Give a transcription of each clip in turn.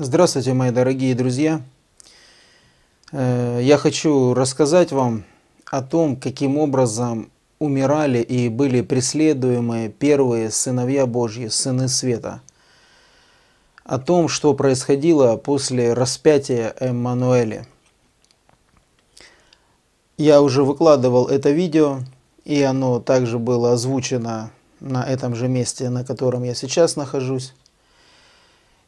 Здравствуйте, мои дорогие друзья! Э, я хочу рассказать вам о том, каким образом умирали и были преследуемы первые сыновья Божьи, сыны света. О том, что происходило после распятия Эммануэля. Я уже выкладывал это видео, и оно также было озвучено на этом же месте, на котором я сейчас нахожусь.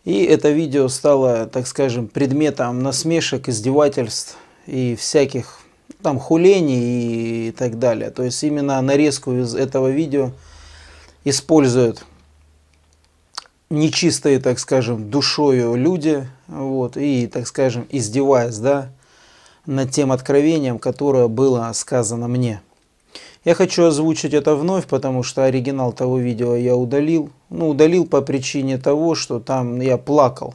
И это видео стало, так скажем, предметом насмешек, издевательств и всяких ну, там хулений и так далее. То есть именно нарезку из этого видео используют нечистые, так скажем, душою люди, вот, и, так скажем, издеваясь, да, над тем откровением, которое было сказано мне. Я хочу озвучить это вновь, потому что оригинал того видео я удалил, ну, удалил по причине того, что там я плакал.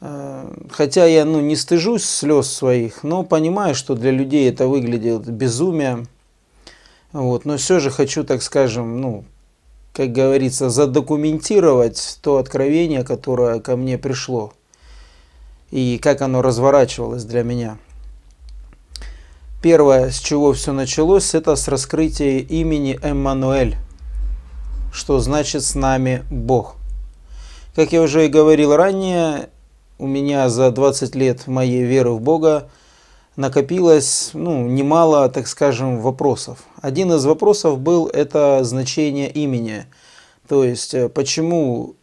Э, хотя я ну, не стыжусь слез своих, но понимаю, что для людей это выглядело безумием. Вот. Но все же хочу, так скажем, ну, как говорится, задокументировать то откровение, которое ко мне пришло, и как оно разворачивалось для меня. Первое, с чего все началось, это с раскрытия имени Эммануэль что значит с нами Бог. Как я уже и говорил ранее, у меня за 20 лет моей веры в Бога накопилось ну, немало, так скажем, вопросов. Один из вопросов был это значение имени. То есть, э, почему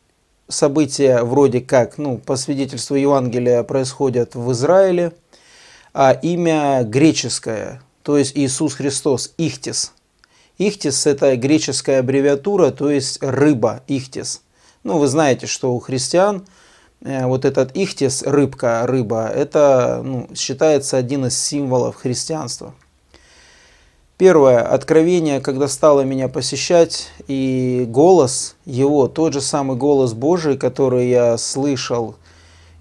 события вроде как, ну, по свидетельству Евангелия, происходят в Израиле, а имя греческое, то есть Иисус Христос, Ихтис – Ихтис – это греческая аббревиатура, то есть рыба, ихтис. Ну, вы знаете, что у христиан э, вот этот ихтис, рыбка, рыба, это ну, считается один из символов христианства. Первое откровение, когда стало меня посещать, и голос его, тот же самый голос Божий, который я слышал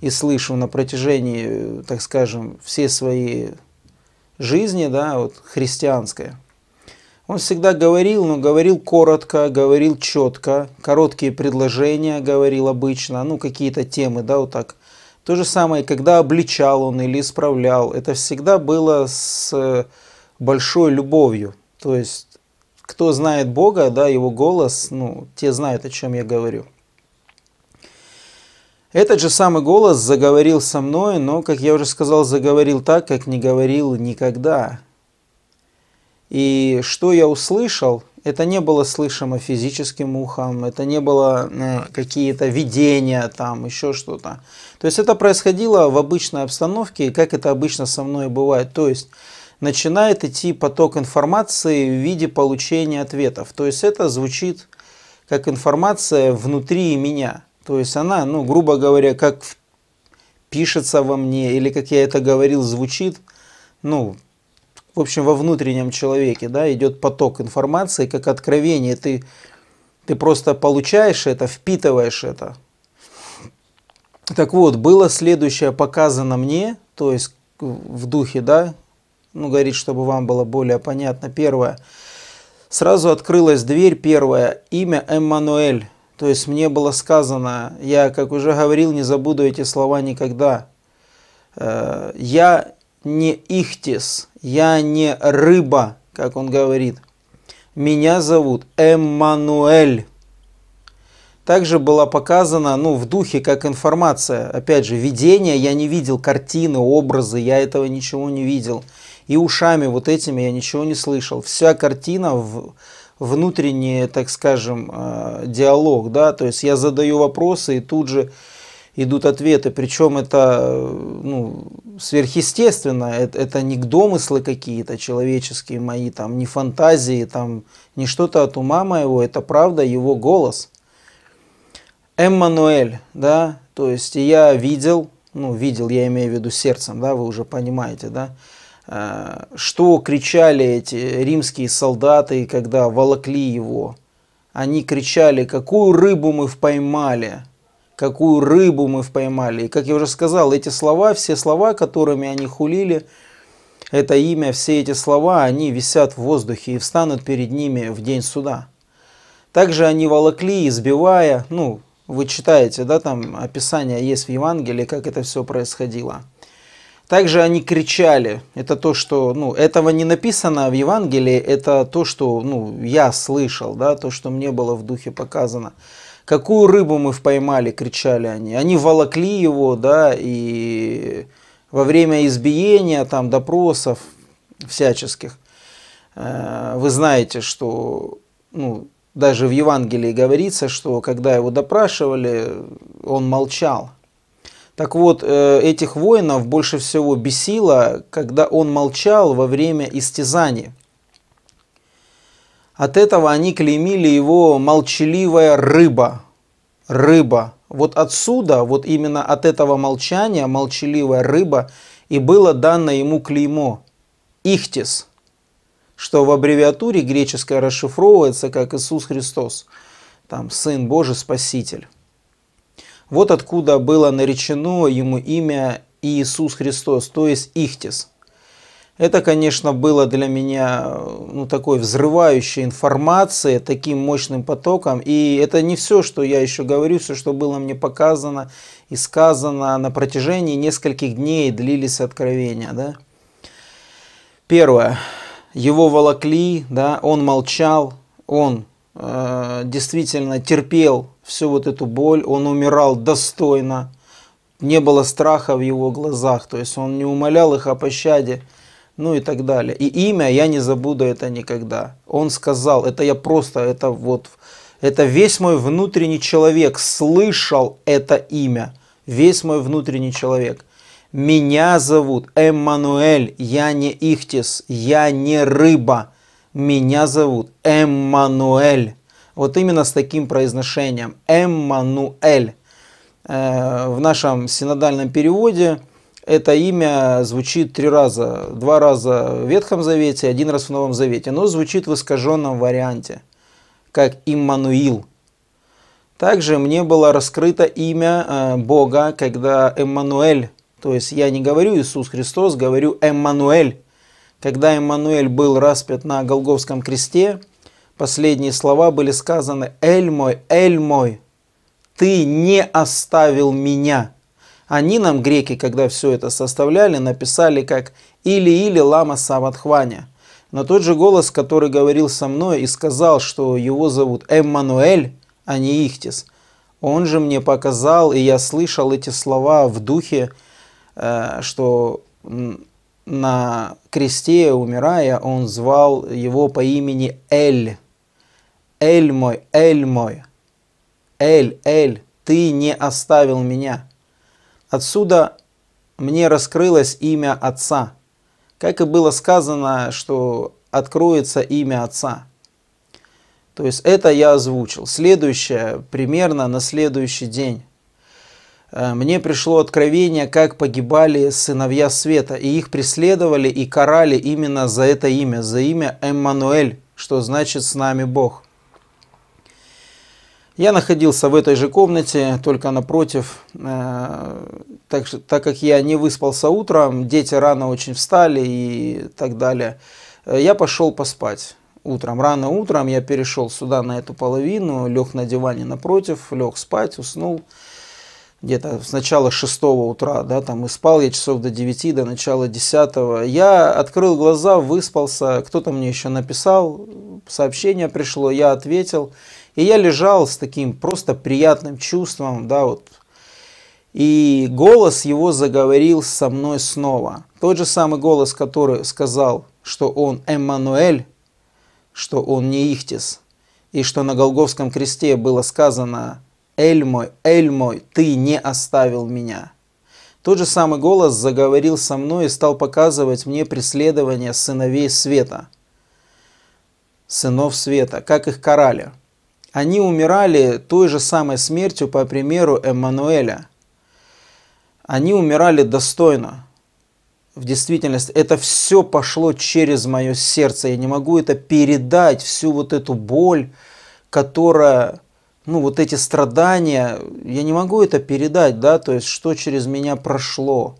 и слышу на протяжении, э, так скажем, всей своей жизни, да, вот христианской – он всегда говорил, но говорил коротко, говорил четко, короткие предложения говорил обычно, ну какие-то темы, да, вот так. То же самое, когда обличал он или исправлял, это всегда было с э, большой любовью. То есть, кто знает Бога, да, его голос, ну, те знают, о чем я говорю. Этот же самый голос заговорил со мной, но, как я уже сказал, заговорил так, как не говорил никогда. И что я услышал, это не было слышимо физическим ухом, это не было э, какие-то видения, там еще что-то. То есть это происходило в обычной обстановке, как это обычно со мной бывает. То есть начинает идти поток информации в виде получения ответов. То есть это звучит как информация внутри меня. То есть она, ну, грубо говоря, как пишется во мне, или как я это говорил, звучит, ну, в общем, во внутреннем человеке, да, идет поток информации, как откровение. Ты, ты просто получаешь это, впитываешь это. Так вот, было следующее показано мне, то есть в духе, да, ну, говорит, чтобы вам было более понятно. Первое. Сразу открылась дверь, первое, имя Эммануэль. То есть мне было сказано, я, как уже говорил, не забуду эти слова никогда. Э, я не Ихтис, я не рыба, как он говорит. Меня зовут Эммануэль. Также была показана, ну, в духе, как информация. Опять же, видение я не видел, картины, образы, я этого ничего не видел. И ушами вот этими я ничего не слышал. Вся картина в внутренний, так скажем, э, диалог, да, то есть я задаю вопросы и тут же идут ответы, причем это ну, сверхъестественно, это, это не домыслы какие-то человеческие мои, там, не фантазии, там, не что-то от ума моего, это правда его голос. Эммануэль, да, то есть я видел, ну, видел, я имею в виду сердцем, да, вы уже понимаете, да, э, что кричали эти римские солдаты, когда волокли его. Они кричали, какую рыбу мы поймали, какую рыбу мы поймали. И, как я уже сказал, эти слова, все слова, которыми они хулили, это имя, все эти слова, они висят в воздухе и встанут перед ними в день суда. Также они волокли, избивая, ну, вы читаете, да, там описание есть в Евангелии, как это все происходило. Также они кричали. Это то, что, ну, этого не написано в Евангелии, это то, что, ну, я слышал, да, то, что мне было в духе показано какую рыбу мы поймали, кричали они. Они волокли его, да, и во время избиения, там, допросов всяческих. Э, вы знаете, что, ну, даже в Евангелии говорится, что когда его допрашивали, он молчал. Так вот, э, этих воинов больше всего бесило, когда он молчал во время истязания. От этого они клеймили его молчаливая рыба. Рыба. Вот отсюда, вот именно от этого молчания, молчаливая рыба, и было дано ему клеймо «Ихтис», что в аббревиатуре греческое расшифровывается как «Иисус Христос», там «Сын Божий Спаситель». Вот откуда было наречено ему имя Иисус Христос, то есть «Ихтис». Это, конечно, было для меня э, ну, такой взрывающей информацией, таким мощным потоком. И это не все, что я еще говорю, все, что было мне показано и сказано на протяжении нескольких дней длились откровения. Да? Первое. Его волокли, да, он молчал, он э, действительно терпел всю вот эту боль, он умирал достойно, не было страха в его глазах, то есть он не умолял их о пощаде ну и так далее. И имя я не забуду это никогда. Он сказал, это я просто, это вот, это весь мой внутренний человек слышал это имя. Весь мой внутренний человек. Меня зовут Эммануэль, я не Ихтис, я не рыба. Меня зовут Эммануэль. Вот именно с таким произношением. Эммануэль. Э, в нашем синодальном переводе – это имя звучит три раза. Два раза в Ветхом Завете, один раз в Новом Завете. но звучит в искаженном варианте, как Иммануил. Также мне было раскрыто имя э, Бога, когда Эммануэль, то есть я не говорю Иисус Христос, говорю Эммануэль. Когда Эммануэль был распят на Голговском кресте, последние слова были сказаны «Эль мой, Эль мой, ты не оставил меня». Они нам, греки, когда все это составляли, написали как «или-или лама саватхваня». Но тот же голос, который говорил со мной и сказал, что его зовут Эммануэль, а не Ихтис, он же мне показал, и я слышал эти слова в духе, э, что на кресте, умирая, он звал его по имени Эль. Эль мой, Эль мой, Эль, Эль, ты не оставил меня. Отсюда мне раскрылось имя Отца, как и было сказано, что откроется имя Отца. То есть это я озвучил. Следующее, примерно на следующий день, э, мне пришло откровение, как погибали сыновья света, и их преследовали и карали именно за это имя, за имя Эммануэль, что значит «с нами Бог». Я находился в этой же комнате, только напротив. Э, так, так как я не выспался утром, дети рано очень встали и так далее, э, я пошел поспать утром. Рано утром я перешел сюда, на эту половину, лег на диване напротив, лег спать, уснул. Где-то с начала 6 утра, да, там и спал я часов до 9, до начала 10. Я открыл глаза, выспался, кто-то мне еще написал, сообщение пришло, я ответил. И я лежал с таким просто приятным чувством, да, вот. И голос его заговорил со мной снова. Тот же самый голос, который сказал, что он Эммануэль, что он не Ихтис, и что на Голговском кресте было сказано «Эль мой, Эль мой, ты не оставил меня». Тот же самый голос заговорил со мной и стал показывать мне преследование сыновей света, сынов света, как их карали – они умирали той же самой смертью, по примеру Эммануэля. Они умирали достойно. В действительности это все пошло через мое сердце. Я не могу это передать, всю вот эту боль, которая, ну вот эти страдания, я не могу это передать, да, то есть что через меня прошло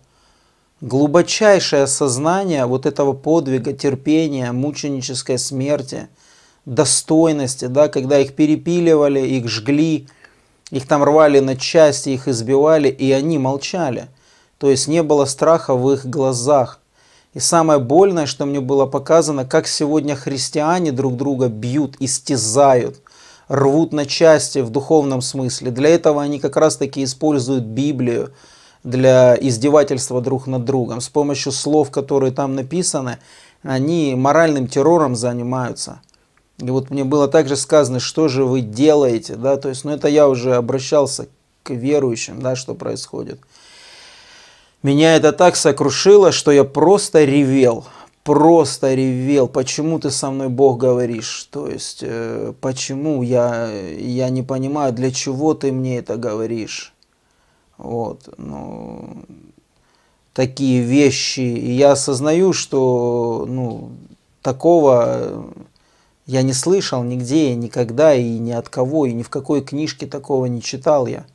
глубочайшее осознание вот этого подвига, терпения, мученической смерти – достойности, да, когда их перепиливали, их жгли, их там рвали на части, их избивали, и они молчали. То есть не было страха в их глазах. И самое больное, что мне было показано, как сегодня христиане друг друга бьют, истязают, рвут на части в духовном смысле. Для этого они как раз-таки используют Библию для издевательства друг над другом. С помощью слов, которые там написаны, они моральным террором занимаются. И вот мне было также сказано, что же вы делаете, да, то есть, ну это я уже обращался к верующим, да, что происходит. Меня это так сокрушило, что я просто ревел, просто ревел, почему ты со мной, Бог, говоришь, то есть, э, почему я, я не понимаю, для чего ты мне это говоришь, вот, ну, такие вещи, и я осознаю, что, ну, такого э, я не слышал нигде, и никогда и ни от кого, и ни в какой книжке такого не читал я.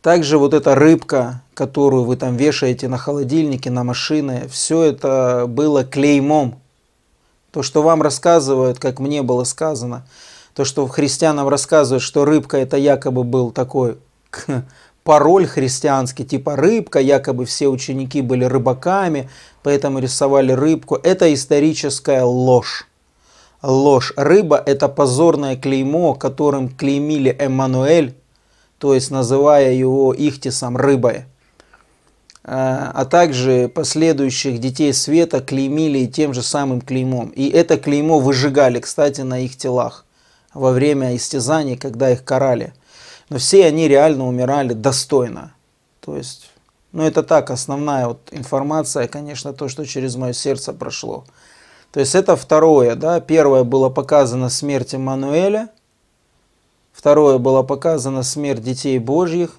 Также вот эта рыбка, которую вы там вешаете на холодильнике, на машины, все это было клеймом. То, что вам рассказывают, как мне было сказано, то, что христианам рассказывают, что рыбка это якобы был такой пароль христианский, типа рыбка, якобы все ученики были рыбаками, поэтому рисовали рыбку. Это историческая ложь. Ложь. Рыба – это позорное клеймо, которым клеймили Эммануэль, то есть называя его Ихтисом рыбой. А, а также последующих детей света клеймили тем же самым клеймом. И это клеймо выжигали, кстати, на их телах во время истязаний, когда их карали – но все они реально умирали достойно. То есть, ну это так, основная вот информация, конечно, то, что через мое сердце прошло. То есть это второе, да, первое было показано смерть Мануэля, второе было показано смерть детей Божьих,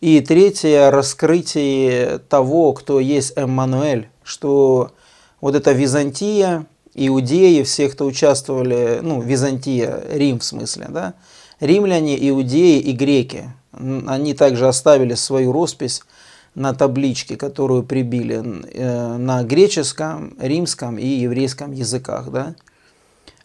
и третье раскрытие того, кто есть Эммануэль, что вот эта Византия, Иудеи, все, кто участвовали, ну, Византия, Рим в смысле, да, Римляне, иудеи и греки, они также оставили свою роспись на табличке, которую прибили э, на греческом, римском и еврейском языках. Да?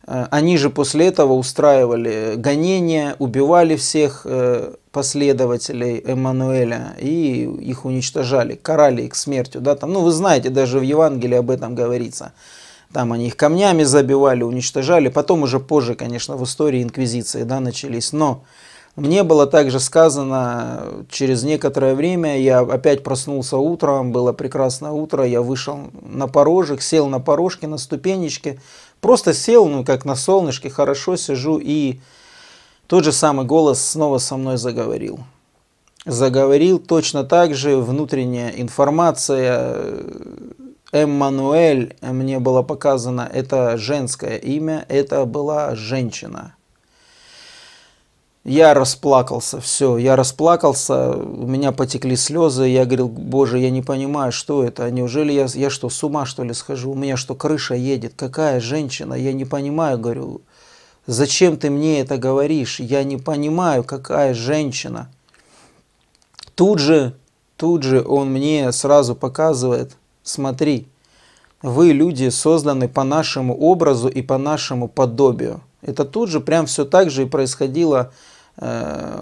Э, они же после этого устраивали гонения, убивали всех э, последователей Эммануэля и их уничтожали, карали их смертью. Да? Там, ну, вы знаете, даже в Евангелии об этом говорится – там они их камнями забивали, уничтожали. Потом уже позже, конечно, в истории инквизиции да, начались. Но мне было также сказано, через некоторое время я опять проснулся утром, было прекрасное утро, я вышел на порожек, сел на порожке, на ступенечке, просто сел, ну как на солнышке, хорошо сижу, и тот же самый голос снова со мной заговорил. Заговорил точно так же, внутренняя информация, Эммануэль мне было показано, это женское имя, это была женщина. Я расплакался, все, я расплакался, у меня потекли слезы, я говорил, боже, я не понимаю, что это, неужели я, я что, с ума что ли схожу, у меня что, крыша едет, какая женщина, я не понимаю, говорю, зачем ты мне это говоришь, я не понимаю, какая женщина. Тут же, тут же он мне сразу показывает, смотри, вы, люди, созданы по нашему образу и по нашему подобию. Это тут же прям все так же и происходило, э,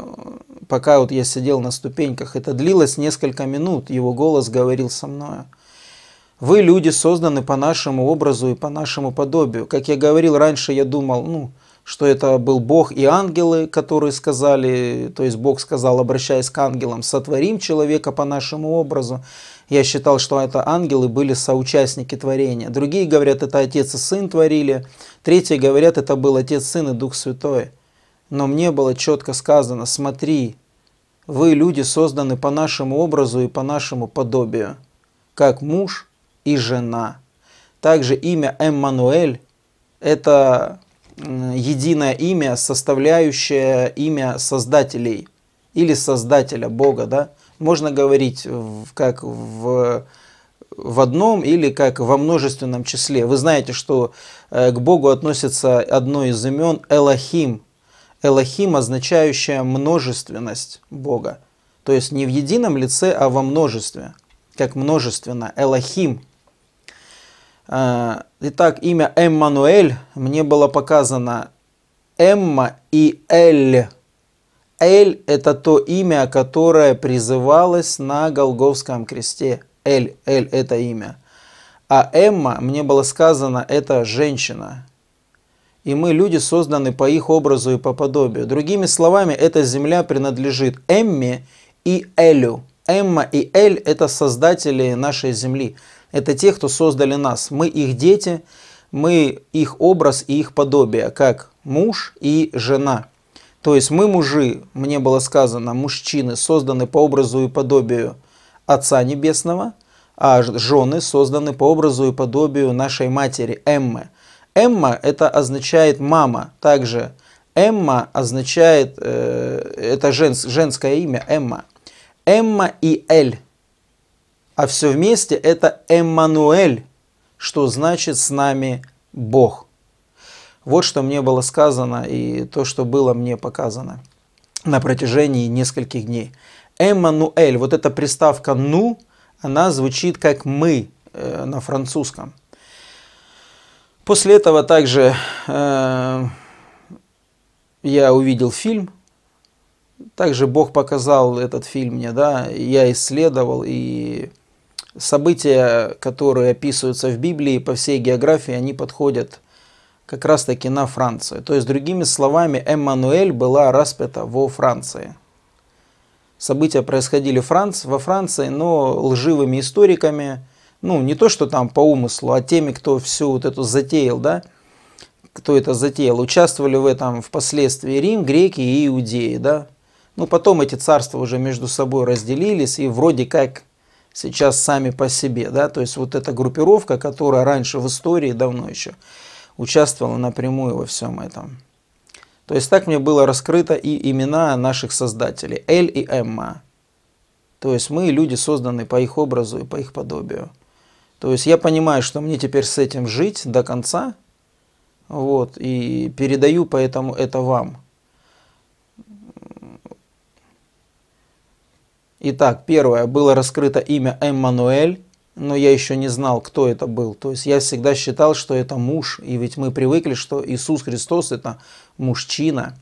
пока вот я сидел на ступеньках. Это длилось несколько минут, его голос говорил со мною. Вы, люди, созданы по нашему образу и по нашему подобию. Как я говорил раньше, я думал, ну, что это был Бог и ангелы, которые сказали, то есть Бог сказал, обращаясь к ангелам, сотворим человека по нашему образу. Я считал, что это ангелы были соучастники творения. Другие говорят, это отец и сын творили. Третьи говорят, это был отец, сын и Дух Святой. Но мне было четко сказано, смотри, вы, люди, созданы по нашему образу и по нашему подобию, как муж и жена. Также имя Эммануэль – это единое имя, составляющее имя создателей или создателя Бога, да, можно говорить как в в одном или как во множественном числе. Вы знаете, что э, к Богу относится одно из имен Элохим. Элохим, означающее множественность Бога. То есть не в едином лице, а во множестве. Как множественно. Элохим. Э, итак, имя Эммануэль мне было показано Эмма и Эль. Эль – это то имя, которое призывалось на Голговском кресте. Эль, Эль – это имя. А Эмма, мне было сказано, это женщина. И мы, люди, созданы по их образу и по подобию. Другими словами, эта земля принадлежит Эмме и Элю. Эмма и Эль – это создатели нашей земли. Это те, кто создали нас. Мы их дети, мы их образ и их подобие, как муж и жена – то есть мы, мужи, мне было сказано, мужчины созданы по образу и подобию Отца Небесного, а жены созданы по образу и подобию нашей матери Эммы. Эмма это означает мама, также Эмма означает, э, это женс, женское имя Эмма. Эмма и Эль. А все вместе это Эммануэль, что значит с нами Бог. Вот что мне было сказано и то, что было мне показано на протяжении нескольких дней. Эммануэль, вот эта приставка «ну», она звучит как «мы» э, на французском. После этого также э, я увидел фильм. Также Бог показал этот фильм мне, да, я исследовал, и события, которые описываются в Библии по всей географии, они подходят как раз таки на Францию. То есть, другими словами, Эммануэль была распята во Франции. События происходили Франц, во Франции, но лживыми историками, ну не то что там по умыслу, а теми, кто всю вот эту затеял, да, кто это затеял, участвовали в этом впоследствии Рим, греки и иудеи, да. Ну потом эти царства уже между собой разделились и вроде как сейчас сами по себе, да, то есть вот эта группировка, которая раньше в истории, давно еще, участвовала напрямую во всем этом. То есть так мне было раскрыто и имена наших создателей, Эль и Эмма. То есть мы люди созданы по их образу и по их подобию. То есть я понимаю, что мне теперь с этим жить до конца, вот, и передаю поэтому это вам. Итак, первое, было раскрыто имя Эммануэль, но я еще не знал, кто это был. То есть я всегда считал, что это муж, и ведь мы привыкли, что Иисус Христос это мужчина.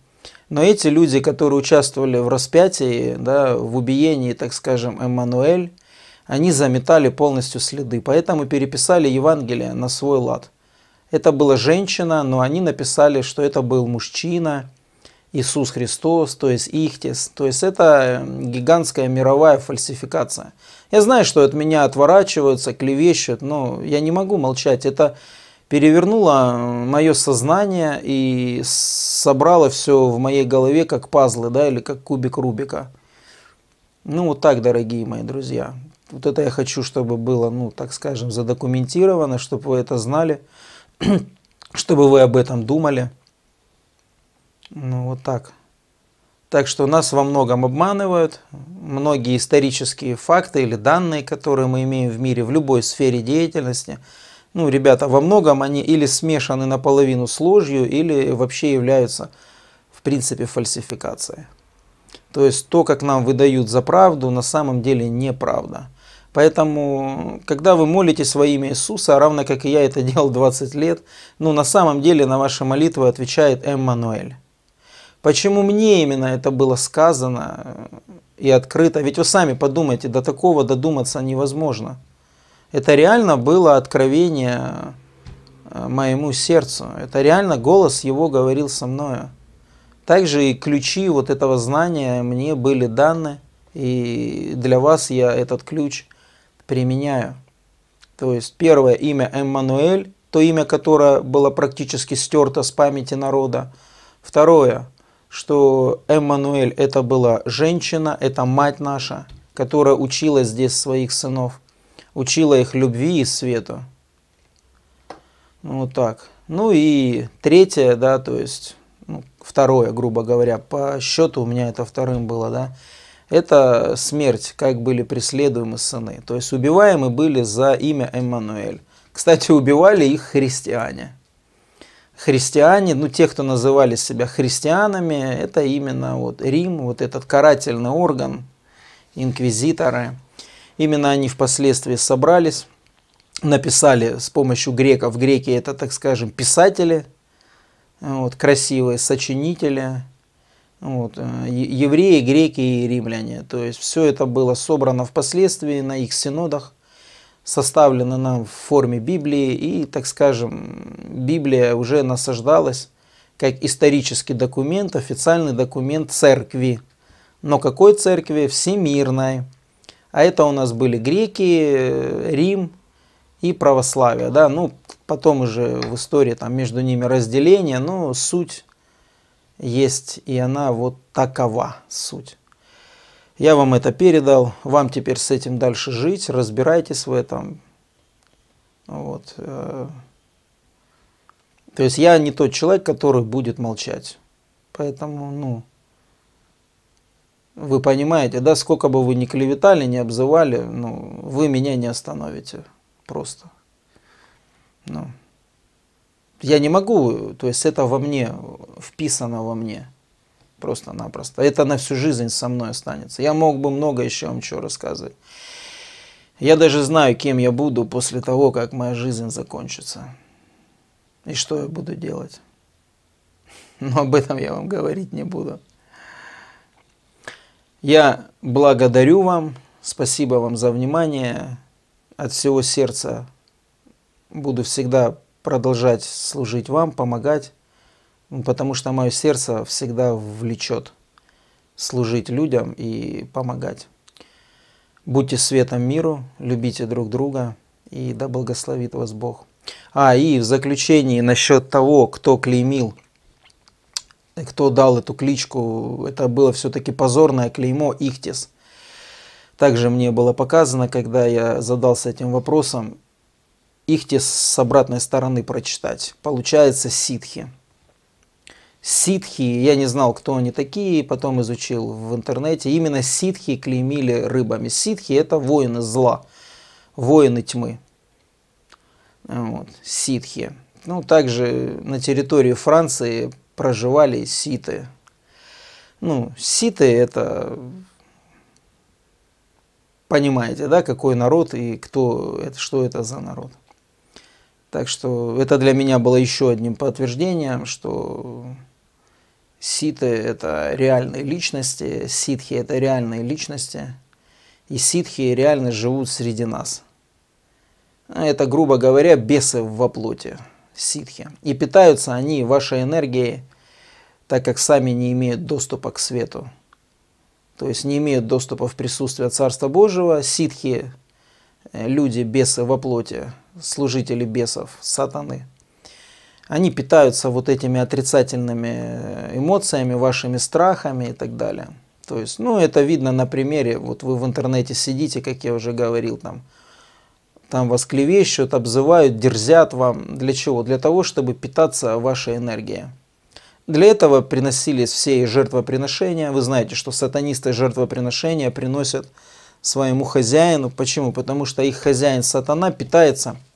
Но эти люди, которые участвовали в распятии, да, в убиении, так скажем, Эммануэль, они заметали полностью следы, поэтому переписали Евангелие на свой лад. Это была женщина, но они написали, что это был мужчина – Иисус Христос, то есть Ихтис. То есть это эм, гигантская мировая фальсификация. Я знаю, что от меня отворачиваются, клевещут, но я не могу молчать. Это перевернуло э, мое сознание и собрало все в моей голове как пазлы, да, или как кубик Рубика. Ну вот так, дорогие мои друзья. Вот это я хочу, чтобы было, ну так скажем, задокументировано, чтобы вы это знали, чтобы вы об этом думали. Ну, вот так. Так что нас во многом обманывают. Многие исторические факты или данные, которые мы имеем в мире в любой сфере деятельности, ну, ребята, во многом они или смешаны наполовину с ложью, или вообще являются, в принципе, фальсификацией. То есть то, как нам выдают за правду, на самом деле неправда. Поэтому, когда вы молитесь во имя Иисуса, равно как и я это делал 20 лет, ну, на самом деле на ваши молитвы отвечает Эммануэль. Почему мне именно это было сказано э, и открыто? Ведь вы сами подумайте, до такого додуматься невозможно. Это реально было откровение э, моему сердцу. Это реально голос его говорил со мною. Также и ключи вот этого знания мне были даны, и для вас я этот ключ применяю. То есть первое имя Эммануэль, то имя, которое было практически стерто с памяти народа. Второе что Эммануэль это была женщина, это мать наша, которая учила здесь своих сынов, учила их любви и свету. Ну, вот так. Ну и третье, да, то есть ну, второе, грубо говоря, по счету у меня это вторым было, да, это смерть, как были преследуемы сыны. То есть убиваемы были за имя Эммануэль. Кстати, убивали их христиане христиане, ну те, кто называли себя христианами, это именно вот Рим, вот этот карательный орган, инквизиторы. Именно они впоследствии собрались, написали с помощью греков. Греки это, так скажем, писатели, вот, красивые сочинители, вот, евреи, греки и римляне. То есть все это было собрано впоследствии на их синодах составлена нам в форме Библии, и, так скажем, Библия уже насаждалась как исторический документ, официальный документ церкви. Но какой церкви? Всемирной. А это у нас были греки, э, Рим и православие. Да? Ну, потом уже в истории там между ними разделение, но суть есть, и она вот такова суть. Я вам это передал, вам теперь с этим дальше жить, разбирайтесь в этом. Вот. Э. То есть я не тот человек, который будет молчать. Поэтому, ну, вы понимаете, да, сколько бы вы ни клеветали, ни обзывали, ну, вы меня не остановите просто. Ну, я не могу, то есть это во мне, вписано во мне. Просто-напросто. Это на всю жизнь со мной останется. Я мог бы много еще вам чего рассказывать. Я даже знаю, кем я буду после того, как моя жизнь закончится. И что я буду делать. Но об этом я вам говорить не буду. Я благодарю вам, спасибо вам за внимание. От всего сердца буду всегда продолжать служить вам, помогать потому что мое сердце всегда влечет служить людям и помогать. Будьте светом миру, любите друг друга, и да благословит вас Бог. А, и в заключении насчет того, кто клеймил, кто дал эту кличку, это было все-таки позорное клеймо «Ихтис». Также мне было показано, когда я задался этим вопросом, «Ихтис» с обратной стороны прочитать. Получается «Ситхи» ситхи, я не знал, кто они такие, потом изучил в интернете, именно ситхи клеймили рыбами. Ситхи – это воины зла, воины тьмы. Вот, ситхи. Ну, также на территории Франции проживали ситы. Ну, ситы – это понимаете, да, какой народ и кто это, что это за народ. Так что это для меня было еще одним подтверждением, что Ситы – это реальные личности, ситхи – это реальные личности, и ситхи реально живут среди нас. Это, грубо говоря, бесы во плоти, ситхи. И питаются они вашей энергией, так как сами не имеют доступа к свету. То есть не имеют доступа в присутствие Царства Божьего. Ситхи – люди, бесы во плоти, служители бесов, сатаны – они питаются вот этими отрицательными э, эмоциями, вашими страхами и так далее. То есть, ну, это видно на примере, вот вы в интернете сидите, как я уже говорил, там, там вас клевещут, обзывают, дерзят вам. Для чего? Для того, чтобы питаться вашей энергией. Для этого приносились все жертвоприношения. Вы знаете, что сатанисты жертвоприношения приносят своему хозяину. Почему? Потому что их хозяин сатана питается –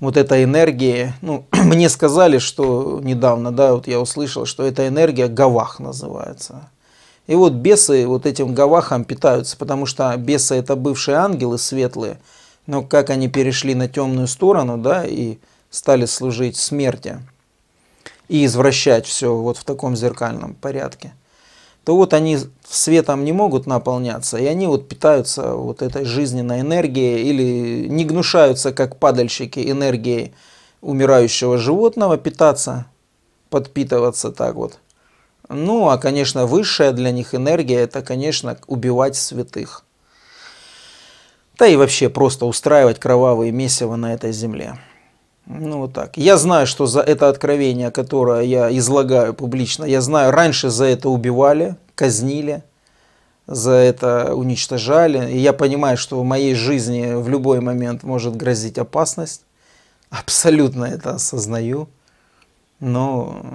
вот эта энергия, ну, мне сказали, что недавно, да, вот я услышал, что эта энергия гавах называется. И вот бесы вот этим гавахом питаются, потому что бесы это бывшие ангелы светлые, но как они перешли на темную сторону, да, и стали служить смерти и извращать все вот в таком зеркальном порядке то вот они светом не могут наполняться, и они вот питаются вот этой жизненной энергией или не гнушаются, как падальщики, энергией умирающего животного питаться, подпитываться так вот. Ну, а, конечно, высшая для них энергия – это, конечно, убивать святых. Да и вообще просто устраивать кровавые месиво на этой земле. Ну вот так. Я знаю, что за это откровение, которое я излагаю публично, я знаю, раньше за это убивали, казнили, за это уничтожали. И я понимаю, что в моей жизни в любой момент может грозить опасность. Абсолютно это осознаю. Но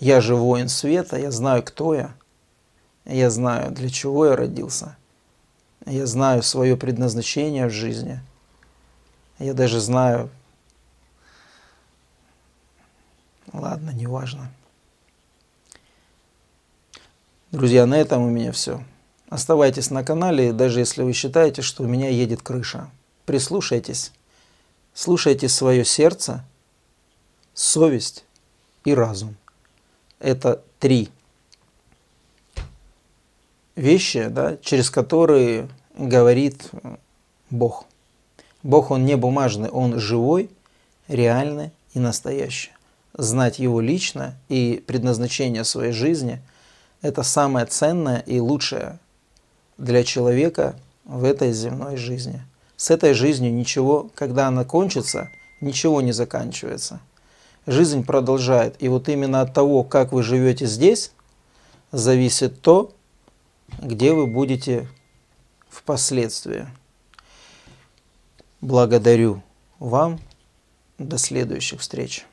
я же воин света, я знаю, кто я. Я знаю, для чего я родился. Я знаю свое предназначение в жизни. Я даже знаю, Ладно, неважно. Друзья, на этом у меня все. Оставайтесь на канале, даже если вы считаете, что у меня едет крыша. Прислушайтесь. Слушайте свое сердце, совесть и разум. Это три вещи, да, через которые говорит э, Бог. Бог, Он не бумажный, Он живой, реальный и настоящий знать его лично и предназначение своей жизни – это самое ценное и лучшее для человека в этой земной жизни. С этой жизнью ничего, когда она кончится, ничего не заканчивается. Жизнь продолжает. И вот именно от того, как вы живете здесь, зависит то, где вы будете впоследствии. Благодарю вам. До следующих встреч.